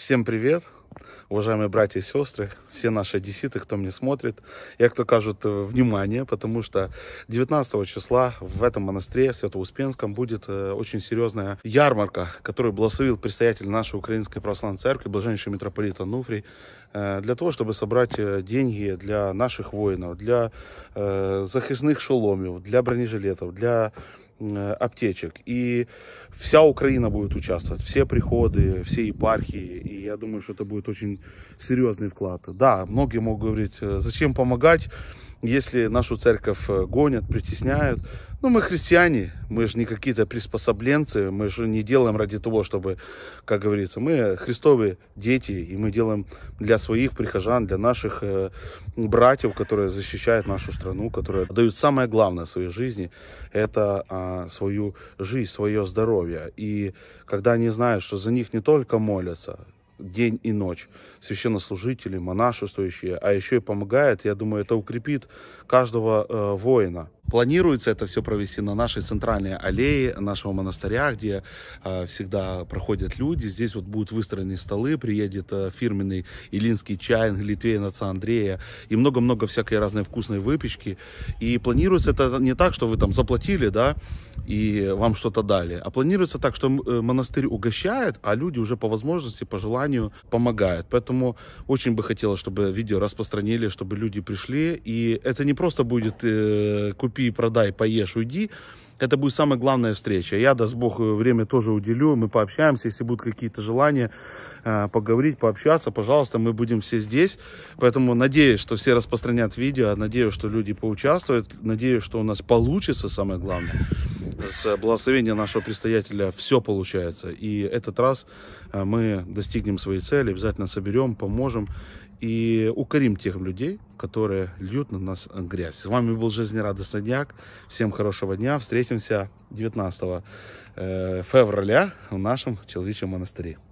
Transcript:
Всем привет, уважаемые братья и сестры, все наши одесситы, кто мне смотрит. Я, кто кажут, э, внимание, потому что 19 числа в этом монастыре, в Свято-Успенском, будет э, очень серьезная ярмарка, которую благословил предстоятель нашей Украинской Православной Церкви, блаженнейший митрополит Ануфрий, э, для того, чтобы собрать деньги для наших воинов, для захисных шоломів, для бронежилетов, для Э, аптечек. И вся Украина будет участвовать, все приходы, все епархии. И я думаю, что это будет очень серьезный вклад. Да, многие могут говорить, э, зачем помогать, если нашу церковь э, гонят, притесняют. Ну, мы христиане, мы же не какие-то приспособленцы, мы же не делаем ради того, чтобы, как говорится, мы христовые дети, и мы делаем для своих прихожан, для наших э, братьев, которые защищают нашу страну, которые дают самое главное в своей жизни, это а, свою жизнь, свое здоровье. И когда они знают, что за них не только молятся, день и ночь. Священнослужители, стоящие а еще и помогает, я думаю, это укрепит каждого э, воина. Планируется это все провести на нашей центральной аллее нашего монастыря, где э, всегда проходят люди. Здесь вот будут выстроены столы, приедет э, фирменный илинский чай, литвей отца Андрея и много-много всякой разной вкусной выпечки. И планируется это не так, что вы там заплатили, да, и вам что-то дали, а планируется так, что э, монастырь угощает, а люди уже по возможности, по желанию помогают. Поэтому очень бы хотелось, чтобы видео распространили, чтобы люди пришли. И это не просто будет э, купить купи, продай, поешь, уйди. Это будет самая главная встреча. Я, даст Бог, э, время тоже уделю. Мы пообщаемся, если будут какие-то желания э, поговорить, пообщаться. Пожалуйста, мы будем все здесь. Поэтому надеюсь, что все распространят видео. Надеюсь, что люди поучаствуют. Надеюсь, что у нас получится, самое главное. С благословения нашего предстоятеля все получается. И этот раз э, мы достигнем своей цели, обязательно соберем, поможем и укорим тех людей, которые льют на нас грязь. С вами был Жизнерадостный Дняк. Всем хорошего дня. Встретимся 19 э, февраля в нашем Человечьем монастыре.